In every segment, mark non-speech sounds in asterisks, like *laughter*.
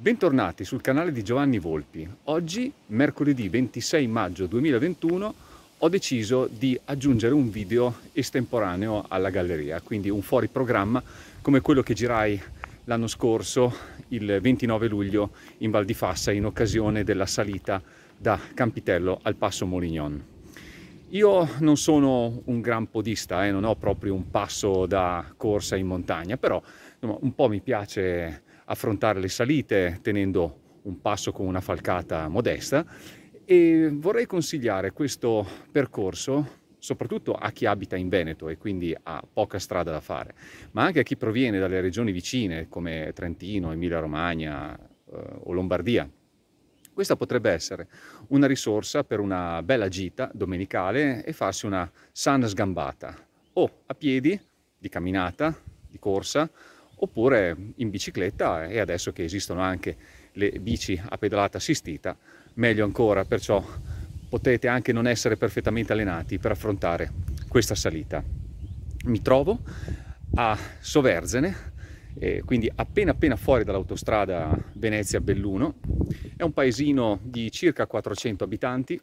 Bentornati sul canale di Giovanni Volpi. Oggi, mercoledì 26 maggio 2021, ho deciso di aggiungere un video estemporaneo alla galleria, quindi un fuori programma come quello che girai l'anno scorso, il 29 luglio, in Val di Fassa, in occasione della salita da Campitello al Passo Molignon. Io non sono un gran podista, eh, non ho proprio un passo da corsa in montagna, però insomma, un po' mi piace affrontare le salite tenendo un passo con una falcata modesta e vorrei consigliare questo percorso soprattutto a chi abita in Veneto e quindi ha poca strada da fare, ma anche a chi proviene dalle regioni vicine come Trentino, Emilia-Romagna eh, o Lombardia. Questa potrebbe essere una risorsa per una bella gita domenicale e farsi una sana sgambata o a piedi, di camminata, di corsa oppure in bicicletta eh, e adesso che esistono anche le bici a pedalata assistita, meglio ancora, perciò potete anche non essere perfettamente allenati per affrontare questa salita. Mi trovo a Soverzene, eh, quindi appena appena fuori dall'autostrada Venezia-Belluno, è un paesino di circa 400 abitanti,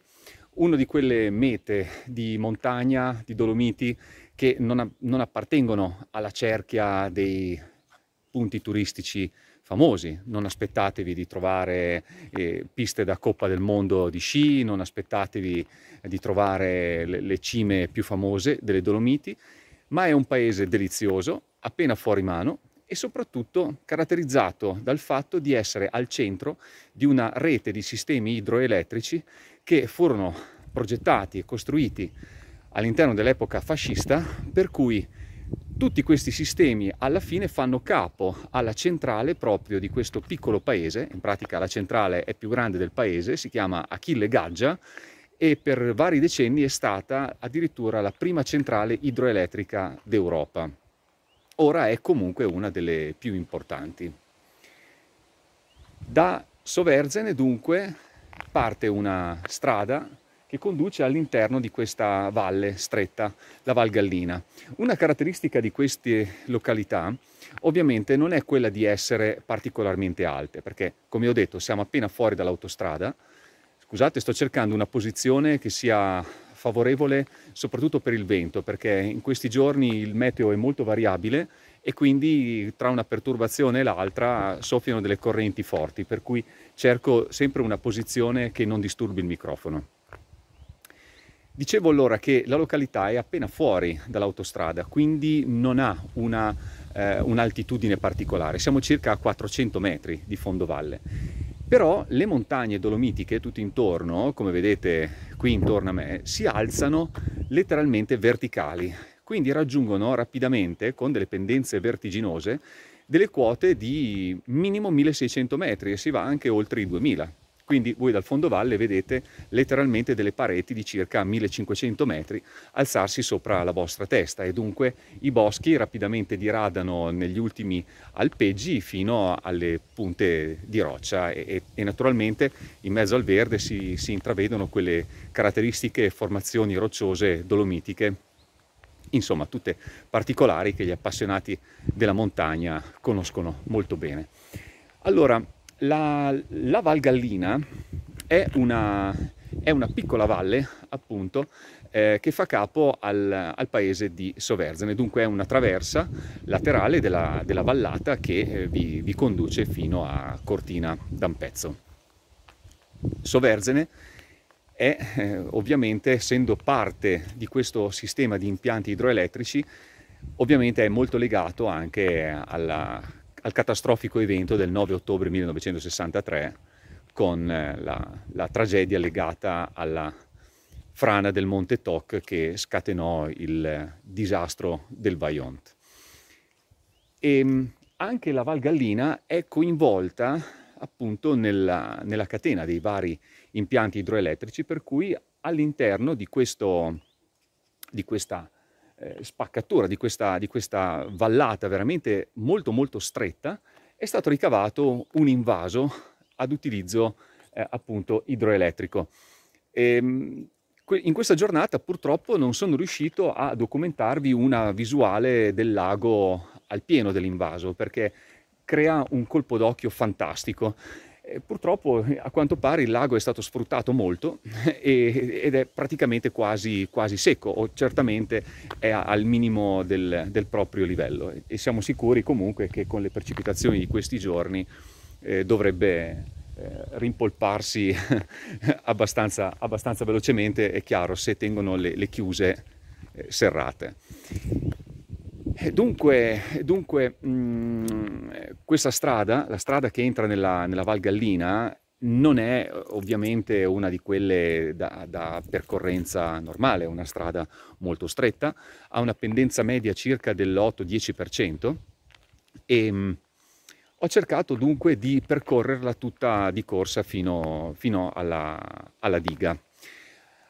una di quelle mete di montagna, di Dolomiti, che non, non appartengono alla cerchia dei punti turistici famosi, non aspettatevi di trovare eh, piste da Coppa del Mondo di sci, non aspettatevi di trovare le, le cime più famose delle Dolomiti, ma è un paese delizioso, appena fuori mano, e soprattutto caratterizzato dal fatto di essere al centro di una rete di sistemi idroelettrici che furono progettati e costruiti all'interno dell'epoca fascista, per cui tutti questi sistemi alla fine fanno capo alla centrale proprio di questo piccolo paese, in pratica la centrale è più grande del paese, si chiama Achille Gaggia e per vari decenni è stata addirittura la prima centrale idroelettrica d'Europa. Ora è comunque una delle più importanti. Da Soverzene dunque parte una strada che conduce all'interno di questa valle stretta, la Val Gallina. Una caratteristica di queste località ovviamente non è quella di essere particolarmente alte, perché come ho detto siamo appena fuori dall'autostrada, scusate sto cercando una posizione che sia favorevole soprattutto per il vento, perché in questi giorni il meteo è molto variabile e quindi tra una perturbazione e l'altra soffiano delle correnti forti, per cui cerco sempre una posizione che non disturbi il microfono. Dicevo allora che la località è appena fuori dall'autostrada, quindi non ha una, eh, un'altitudine particolare, siamo circa a 400 metri di fondovalle. Però le montagne dolomitiche tutto intorno, come vedete qui intorno a me, si alzano letteralmente verticali, quindi raggiungono rapidamente, con delle pendenze vertiginose, delle quote di minimo 1600 metri e si va anche oltre i 2000. Quindi voi dal fondovalle vedete letteralmente delle pareti di circa 1500 metri alzarsi sopra la vostra testa e dunque i boschi rapidamente diradano negli ultimi alpeggi fino alle punte di roccia e, e naturalmente in mezzo al verde si, si intravedono quelle caratteristiche formazioni rocciose dolomitiche insomma tutte particolari che gli appassionati della montagna conoscono molto bene. Allora, la, la Val Gallina è una, è una piccola valle, appunto, eh, che fa capo al, al, paese di Soverzene. Dunque è una traversa laterale della, della vallata che eh, vi, vi, conduce fino a Cortina d'Ampezzo. Soverzene è eh, ovviamente, essendo parte di questo sistema di impianti idroelettrici, ovviamente è molto legato anche alla al catastrofico evento del 9 ottobre 1963 con eh, la, la tragedia legata alla frana del Monte Toc che scatenò il eh, disastro del Vajont. E ehm, anche la Val Gallina è coinvolta appunto nella, nella catena dei vari impianti idroelettrici per cui all'interno di, questo, di questa eh, spaccatura di questa, di questa vallata veramente molto molto stretta è stato ricavato un invaso ad utilizzo eh, appunto idroelettrico. Ehm, e, in questa giornata purtroppo non sono riuscito a documentarvi una visuale del lago al pieno dell'invaso perché crea un colpo d'occhio fantastico eh, purtroppo a quanto pare il lago è stato sfruttato molto *laughs* e, ed è praticamente quasi, quasi, secco o certamente è al minimo del, del, proprio livello e siamo sicuri comunque che con le precipitazioni di questi giorni eh, dovrebbe eh, rimpolparsi *laughs* abbastanza, abbastanza, velocemente, è chiaro, se tengono le, le chiuse eh, serrate. Eh, dunque, dunque mh, mm, questa strada, la strada che entra nella, nella Val Gallina, non è eh, ovviamente una di quelle da, da, percorrenza normale, è una strada molto stretta, ha una pendenza media circa dell'8-10% e mh, mm, ho cercato dunque di percorrerla tutta di corsa fino, fino alla, alla diga.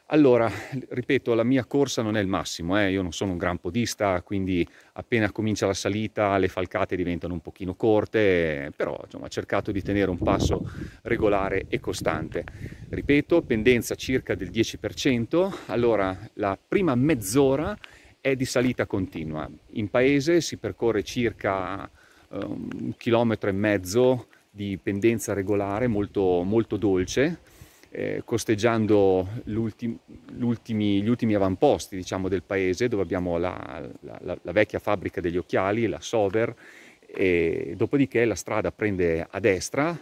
Allora, ripeto, la mia corsa non è il massimo, eh? io non sono un gran podista, quindi appena comincia la salita le falcate diventano un pochino corte, però insomma, ho cercato di tenere un passo regolare e costante. Ripeto, pendenza circa del 10%, allora la prima mezz'ora è di salita continua. In paese si percorre circa eh, un chilometro e mezzo di pendenza regolare, molto, molto dolce, eh, costeggiando ultimi, gli ultimi avamposti diciamo, del paese, dove abbiamo la, la, la vecchia fabbrica degli occhiali, la Sover, e dopodiché la strada prende a destra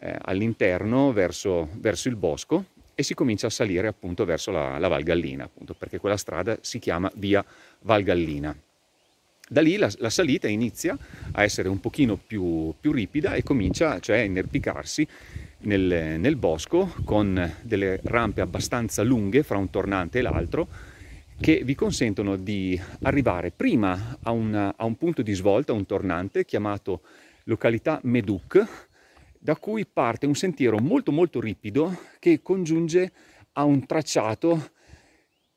eh, all'interno verso, verso, il bosco e si comincia a salire appunto verso la, la Val Gallina, appunto, perché quella strada si chiama via Val Gallina. Da lì la, la salita inizia a essere un pochino più, più ripida e comincia cioè, a inerpicarsi nel, nel bosco con delle rampe abbastanza lunghe fra un tornante e l'altro che vi consentono di arrivare prima a, una, a un punto di svolta, un tornante chiamato località Meduc, da cui parte un sentiero molto molto ripido che congiunge a un tracciato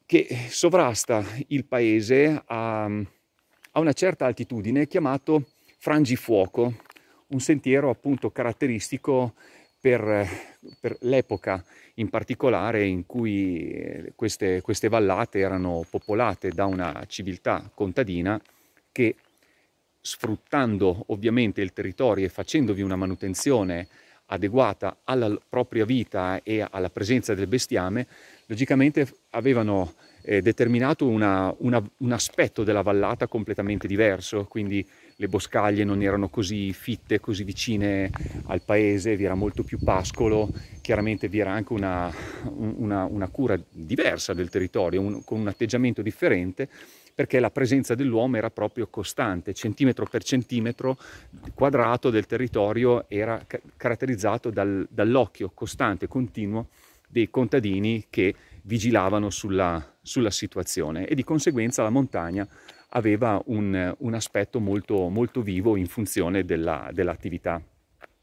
che sovrasta il paese a, a una certa altitudine chiamato Frangifuoco, un sentiero appunto caratteristico per, per l'epoca in particolare in cui eh, queste, queste vallate erano popolate da una civiltà contadina che sfruttando ovviamente il territorio e facendovi una manutenzione adeguata alla propria vita e alla presenza del bestiame, logicamente avevano eh, determinato una, una, un aspetto della vallata completamente diverso, quindi le boscaglie non erano così fitte, così vicine al paese, vi era molto più pascolo, chiaramente vi era anche una, una, una cura diversa del territorio, un, con un atteggiamento differente perché la presenza dell'uomo era proprio costante, centimetro per centimetro quadrato del territorio era caratterizzato dal, dall'occhio costante, continuo dei contadini che vigilavano sulla, sulla situazione e di conseguenza la montagna aveva un, un aspetto molto, molto, vivo in funzione della, dell'attività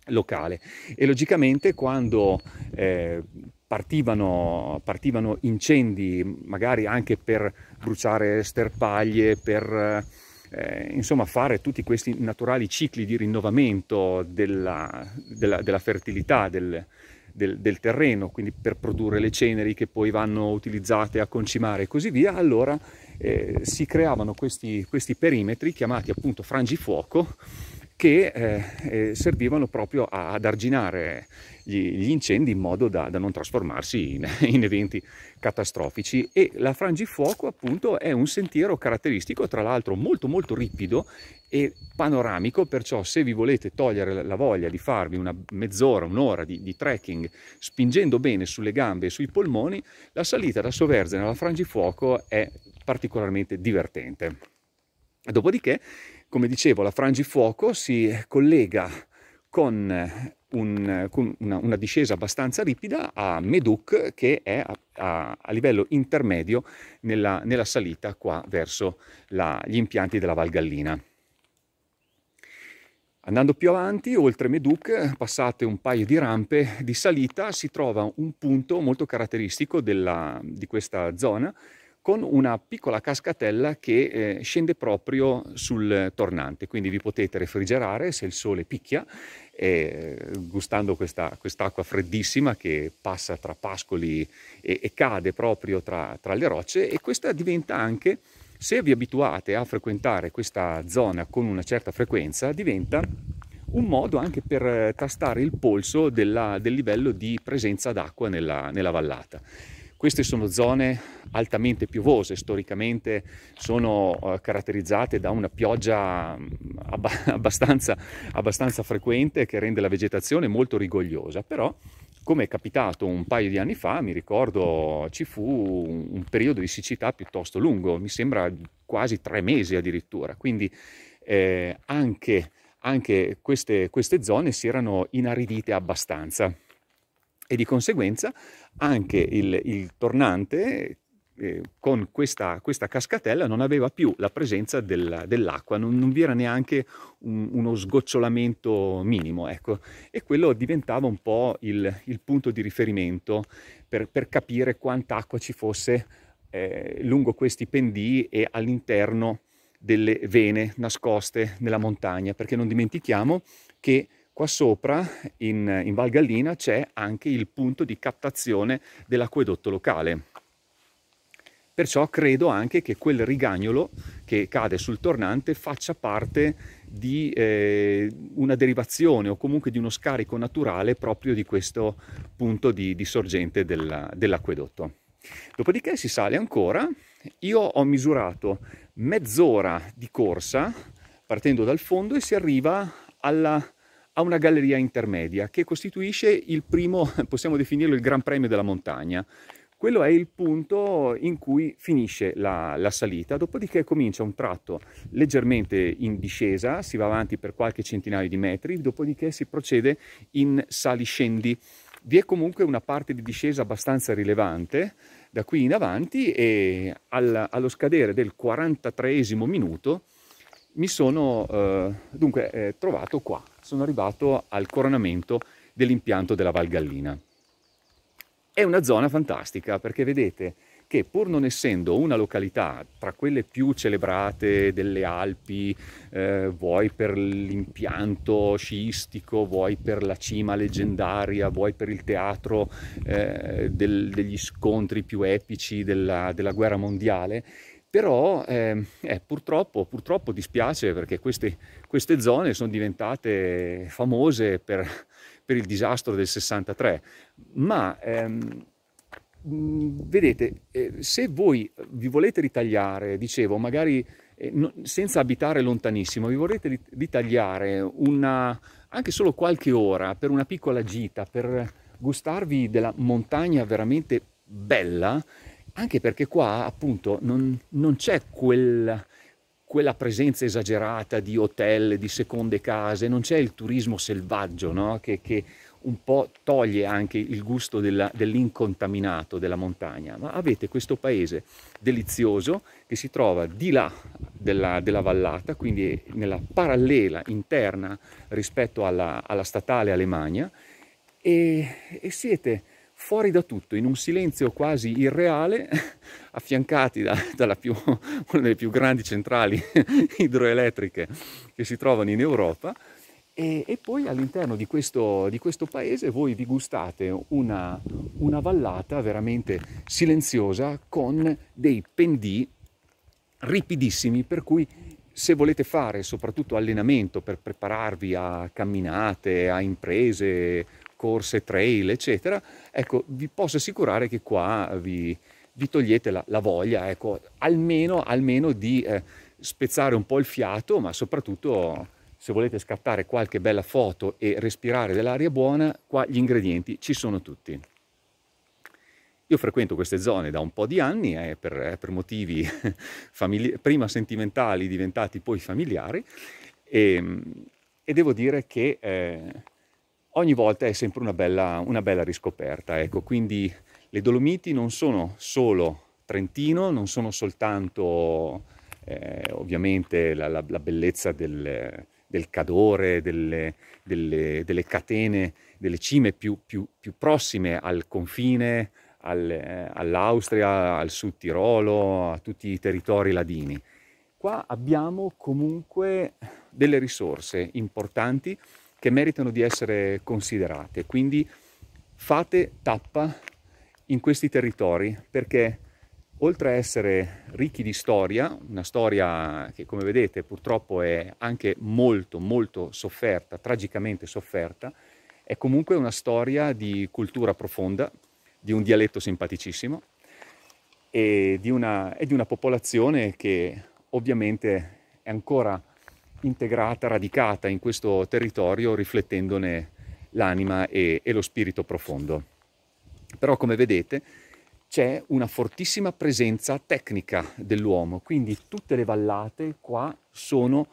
locale e logicamente quando eh, partivano, partivano, incendi magari anche per bruciare sterpaglie, per eh, insomma fare tutti questi naturali cicli di rinnovamento della, della, della fertilità del, del, del terreno, quindi per produrre le ceneri che poi vanno utilizzate a concimare e così via, allora eh, si creavano questi, questi perimetri chiamati appunto frangifuoco che eh, eh, servivano proprio ad arginare gli, incendi in modo da, da non trasformarsi in, *laughs* in, eventi catastrofici e la frangifuoco appunto è un sentiero caratteristico tra l'altro molto molto ripido e panoramico perciò se vi volete togliere la voglia di farvi una mezz'ora un'ora di, di trekking spingendo bene sulle gambe e sui polmoni la salita da Soverzene alla frangifuoco è particolarmente divertente Dopodiché come dicevo, la frangifuoco si collega con, eh, un, con una, una, discesa abbastanza ripida a Meduc, che è a, a, a livello intermedio nella, nella, salita qua verso la, gli impianti della Val Gallina. Andando più avanti, oltre Meduc, passate un paio di rampe di salita, si trova un punto molto caratteristico della, di questa zona, con una piccola cascatella che eh, scende proprio sul tornante, quindi vi potete refrigerare se il sole picchia, eh, gustando questa, quest'acqua freddissima che passa tra pascoli e, e cade proprio tra, tra le rocce e questa diventa anche, se vi abituate a frequentare questa zona con una certa frequenza, diventa un modo anche per eh, tastare il polso della, del livello di presenza d'acqua nella, nella vallata. Queste sono zone altamente piovose, storicamente sono eh, caratterizzate da una pioggia mm, *laughs* abbastanza, abbastanza frequente che rende la vegetazione molto rigogliosa, però come è capitato un paio di anni fa, mi ricordo ci fu un periodo di siccità piuttosto lungo, mi sembra quasi tre mesi addirittura, quindi eh, anche, anche queste, queste zone si erano inaridite abbastanza e di conseguenza anche il, il tornante eh, con questa, questa, cascatella non aveva più la presenza del, dell'acqua, non, non, vi era neanche un, uno sgocciolamento minimo, ecco. e quello diventava un po' il, il punto di riferimento per, per capire quant'acqua ci fosse eh, lungo questi pendii e all'interno delle vene nascoste nella montagna, perché non dimentichiamo che Qua sopra, in, in Val Gallina, c'è anche il punto di captazione dell'acquedotto locale. Perciò credo anche che quel rigagnolo che cade sul tornante faccia parte di eh, una derivazione o comunque di uno scarico naturale proprio di questo punto di, di sorgente del, dell'acquedotto. Dopodiché si sale ancora, io ho misurato mezz'ora di corsa partendo dal fondo e si arriva alla a una galleria intermedia che costituisce il primo, *laughs* possiamo definirlo il Gran Premio della montagna. Quello è il punto in cui finisce la, la salita, dopodiché comincia un tratto leggermente in discesa, si va avanti per qualche centinaio di metri, dopodiché si procede in sali-scendi. Vi è comunque una parte di discesa abbastanza rilevante da qui in avanti e alla, allo scadere del 43 minuto mi sono eh, dunque eh, trovato qua sono arrivato al coronamento dell'impianto della Val Gallina. È una zona fantastica perché vedete che pur non essendo una località tra quelle più celebrate delle Alpi, eh, vuoi per l'impianto sciistico, vuoi per la cima leggendaria, vuoi per il teatro eh, del, degli scontri più epici della, della guerra mondiale, però eh, eh, purtroppo, purtroppo, dispiace perché queste, queste, zone sono diventate famose per, per il disastro del 63, ma ehm, vedete, eh, se voi vi volete ritagliare, dicevo, magari eh, senza abitare lontanissimo, vi volete ritagliare una, anche solo qualche ora per una piccola gita, per gustarvi della montagna veramente bella, anche perché qua appunto non, non c'è quel, quella presenza esagerata di hotel, di seconde case, non c'è il turismo selvaggio no? che, che, un po' toglie anche il gusto dell'incontaminato della montagna, ma avete questo paese delizioso che si trova di là della, della vallata, quindi nella parallela interna rispetto alla, alla statale Alemania e, e siete fuori da tutto, in un silenzio quasi irreale, *laughs* affiancati da, dalla più, *laughs* una delle più grandi centrali *laughs* idroelettriche che si trovano in Europa. E, e poi all'interno di questo, di questo, paese voi vi gustate una, una vallata veramente silenziosa con dei pendii ripidissimi per cui se volete fare soprattutto allenamento per prepararvi a camminate, a imprese corse trail, eccetera, ecco, vi posso assicurare che qua vi, vi togliete la, la, voglia, ecco, almeno, almeno di eh, spezzare un po' il fiato, ma soprattutto se volete scattare qualche bella foto e respirare dell'aria buona, qua gli ingredienti ci sono tutti. Io frequento queste zone da un po' di anni eh, per, eh, per, motivi *laughs* prima sentimentali diventati poi familiari e, ehm, e devo dire che eh, ogni volta è sempre una bella, una bella riscoperta. Ecco. Quindi le Dolomiti non sono solo Trentino, non sono soltanto eh, ovviamente la, la, la bellezza del, del cadore, delle, delle, delle, catene, delle cime più, più, più prossime al confine, al, eh, all'Austria, al Sud Tirolo, a tutti i territori ladini. Qua abbiamo comunque delle risorse importanti che meritano di essere considerate. Quindi fate tappa in questi territori perché oltre a essere ricchi di storia, una storia che come vedete purtroppo è anche molto molto sofferta, tragicamente sofferta, è comunque una storia di cultura profonda, di un dialetto simpaticissimo e di una, e di una popolazione che ovviamente è ancora integrata, radicata in questo territorio, riflettendone l'anima e, e lo spirito profondo. Però come vedete c'è una fortissima presenza tecnica dell'uomo, quindi tutte le vallate qua sono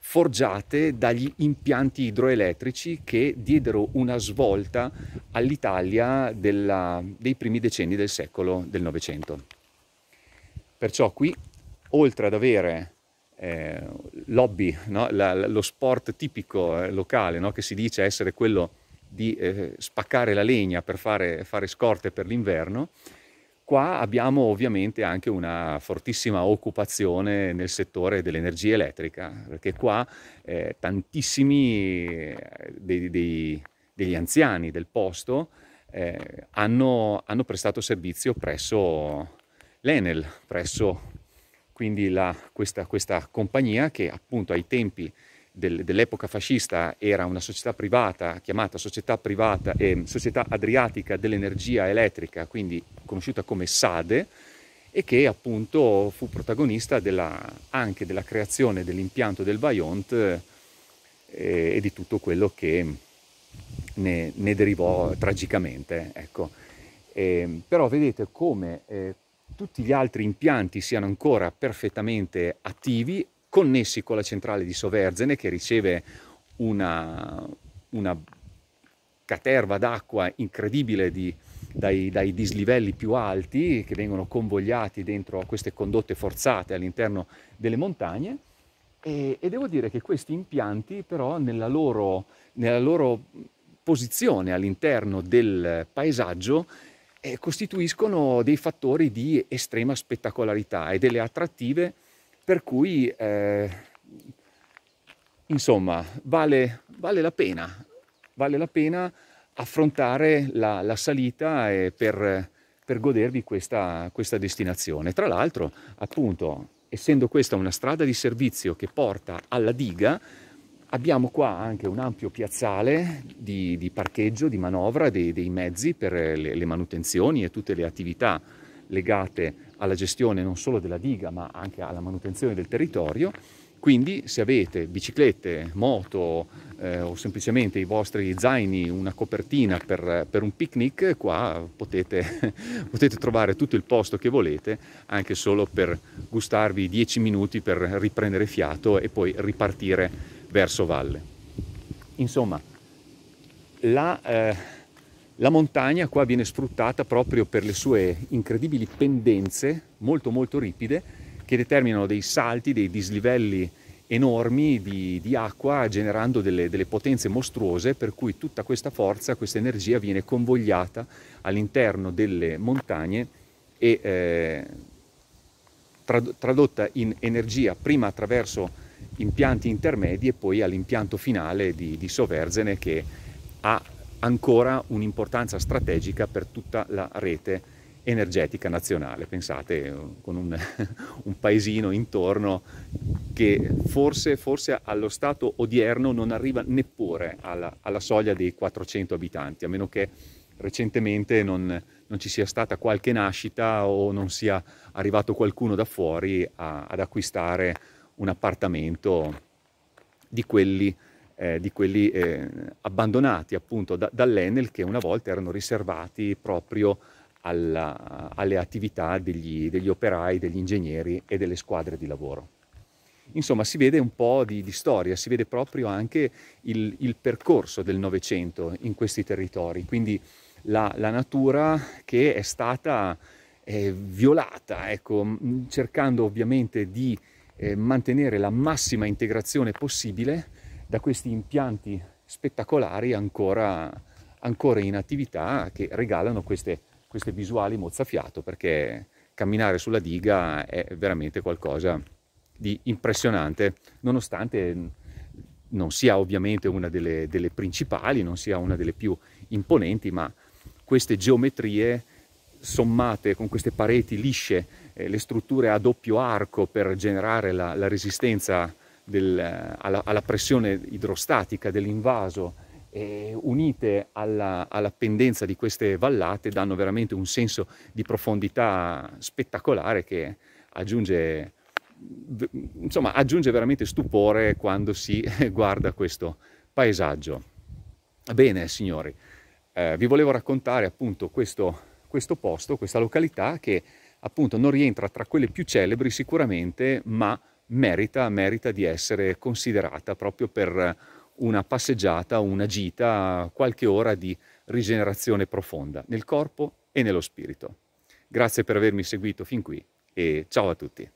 forgiate dagli impianti idroelettrici che diedero una svolta all'Italia della, dei primi decenni del secolo del Novecento. Perciò qui, oltre ad avere eh, lobby, no? la, lo sport tipico eh, locale no? che si dice essere quello di eh, spaccare la legna per fare, fare scorte per l'inverno, qua abbiamo ovviamente anche una fortissima occupazione nel settore dell'energia elettrica, perché qua eh, tantissimi eh, dei, dei, degli anziani del posto eh, hanno, hanno, prestato servizio presso l'Enel, presso quindi la, questa, questa, compagnia che appunto ai tempi del, dell'epoca fascista era una società privata chiamata società, privata, eh, società Adriatica dell'Energia Elettrica, quindi conosciuta come SADE, e che appunto fu protagonista della, anche della creazione dell'impianto del Vajont eh, e di tutto quello che ne, ne derivò tragicamente. Ecco. Eh, però vedete come eh, tutti gli altri impianti siano ancora perfettamente attivi, connessi con la centrale di Soverzene che riceve una, una caterva d'acqua incredibile di, dai, dai, dislivelli più alti che vengono convogliati dentro a queste condotte forzate all'interno delle montagne. E, e devo dire che questi impianti però nella loro, nella loro posizione all'interno del paesaggio eh, costituiscono dei fattori di estrema spettacolarità e delle attrattive per cui eh, insomma vale, vale, la pena, vale la pena affrontare la, la salita per, per, godervi questa, questa destinazione. Tra l'altro appunto essendo questa una strada di servizio che porta alla diga Abbiamo qua anche un ampio piazzale di, di parcheggio, di manovra dei, dei mezzi per le, le, manutenzioni e tutte le attività legate alla gestione non solo della diga ma anche alla manutenzione del territorio. Quindi se avete biciclette, moto eh, o semplicemente i vostri zaini, una copertina per, per un picnic, qua potete, *laughs* potete trovare tutto il posto che volete anche solo per gustarvi 10 minuti per riprendere fiato e poi ripartire verso valle. Insomma, la, eh, la montagna qua viene sfruttata proprio per le sue incredibili pendenze molto molto ripide che determinano dei salti, dei dislivelli enormi di, di acqua generando delle, delle, potenze mostruose per cui tutta questa forza, questa energia viene convogliata all'interno delle montagne e eh, tradotta in energia prima attraverso impianti intermedi e poi all'impianto finale di, di Soverzene che ha ancora un'importanza strategica per tutta la rete energetica nazionale. Pensate con un, *laughs* un paesino intorno che forse, forse, allo stato odierno non arriva neppure alla, alla, soglia dei 400 abitanti, a meno che recentemente non, non, ci sia stata qualche nascita o non sia arrivato qualcuno da fuori a, ad acquistare un appartamento di quelli, eh, di quelli eh, abbandonati appunto da, dall'Enel che una volta erano riservati proprio alla, alle attività degli, degli, operai, degli ingegneri e delle squadre di lavoro. Insomma, si vede un po' di, di storia, si vede proprio anche il, il percorso del Novecento in questi territori, quindi la, la natura che è stata eh, violata, ecco, cercando ovviamente di eh, mantenere la massima integrazione possibile da questi impianti spettacolari ancora, ancora in attività che regalano queste, queste visuali mozzafiato perché camminare sulla diga è veramente qualcosa di impressionante nonostante non sia ovviamente una delle, delle, principali, non sia una delle più imponenti, ma queste geometrie sommate con queste pareti lisce eh, le strutture a doppio arco per generare la, la resistenza del, eh, alla, alla, pressione idrostatica dell'invaso eh, unite alla, alla, pendenza di queste vallate danno veramente un senso di profondità spettacolare che aggiunge, insomma, aggiunge veramente stupore quando si *laughs* guarda questo paesaggio. Bene signori, eh, vi volevo raccontare appunto questo, questo posto, questa località che appunto non rientra tra quelle più celebri sicuramente, ma merita, merita di essere considerata proprio per una passeggiata, una gita, qualche ora di rigenerazione profonda nel corpo e nello spirito. Grazie per avermi seguito fin qui e ciao a tutti.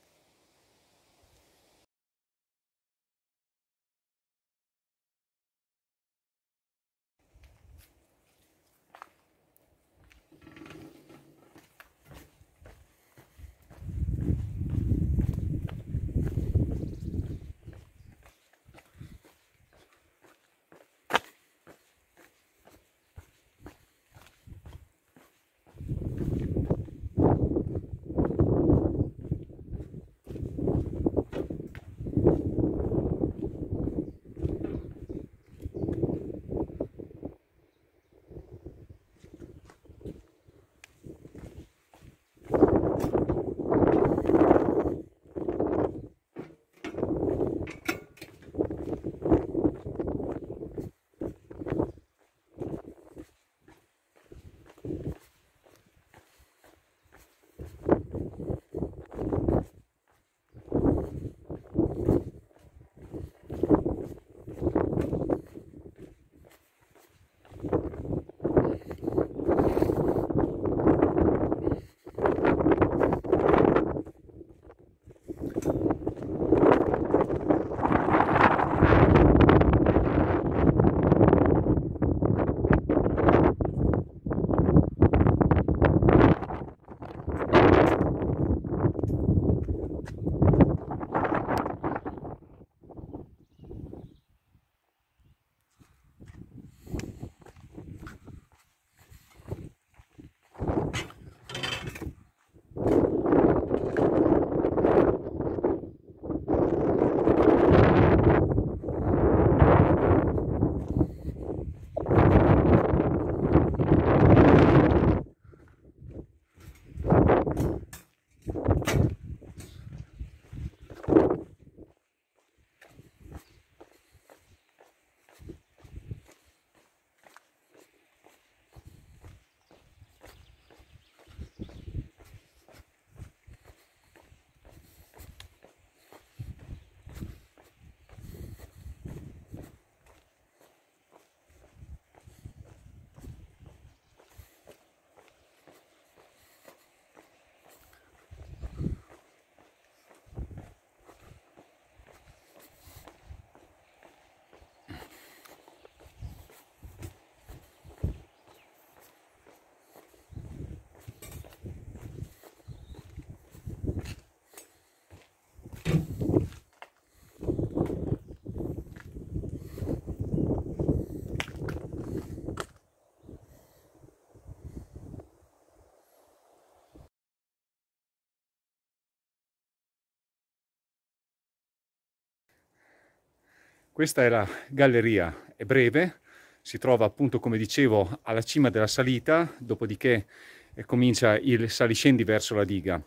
Questa è la galleria, è breve, si trova appunto come dicevo alla cima della salita, dopodiché eh, comincia il saliscendi verso la diga.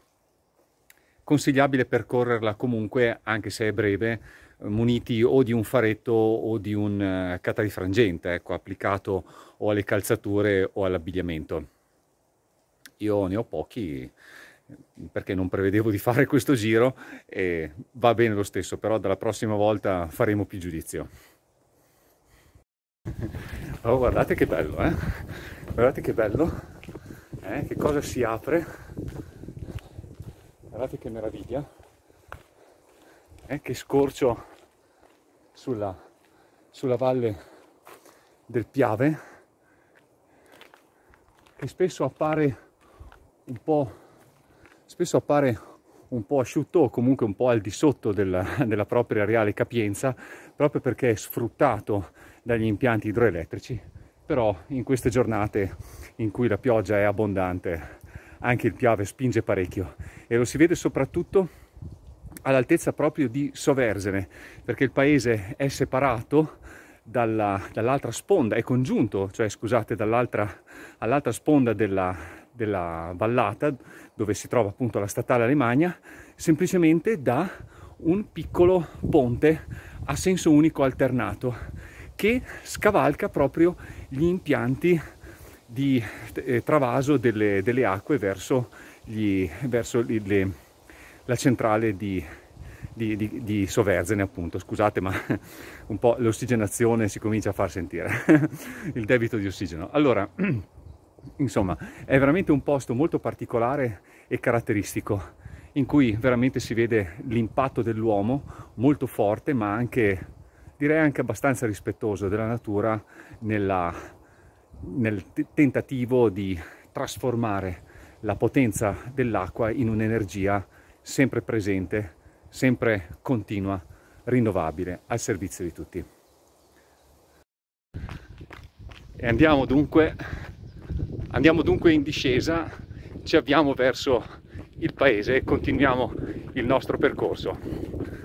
Consigliabile percorrerla comunque, anche se è breve, eh, muniti o di un faretto o di un eh, catarifrangente, ecco, applicato o alle calzature o all'abbigliamento. Io ne ho pochi, perché non prevedevo di fare questo giro e va bene lo stesso, però dalla prossima volta faremo più giudizio. Oh, guardate che bello, eh? Guardate che bello, eh? Che cosa si apre. Guardate che meraviglia. Eh? Che scorcio sulla, sulla valle del Piave, che spesso appare un po' spesso appare un po' asciutto o comunque un po' al di sotto della, *laughs* della propria reale capienza proprio perché è sfruttato dagli impianti idroelettrici però in queste giornate in cui la pioggia è abbondante anche il Piave spinge parecchio e lo si vede soprattutto all'altezza proprio di Soversene perché il paese è separato dalla, dall'altra sponda, è congiunto, cioè scusate, dall'altra, all'altra sponda della, della vallata dove si trova appunto la statale Alemagna semplicemente da un piccolo ponte a senso unico alternato che scavalca proprio gli impianti di eh, travaso delle, delle acque verso, gli, verso le, la centrale di, di, di, di Soverzene appunto scusate ma *laughs* un po' l'ossigenazione si comincia a far sentire *laughs* il debito di ossigeno allora *clears throat* insomma è veramente un posto molto particolare e caratteristico in cui veramente si vede l'impatto dell'uomo molto forte ma anche direi anche abbastanza rispettoso della natura nella, nel tentativo di trasformare la potenza dell'acqua in un'energia sempre presente, sempre continua, rinnovabile, al servizio di tutti. E andiamo dunque Andiamo dunque in discesa, ci avviamo verso il paese e continuiamo il nostro percorso.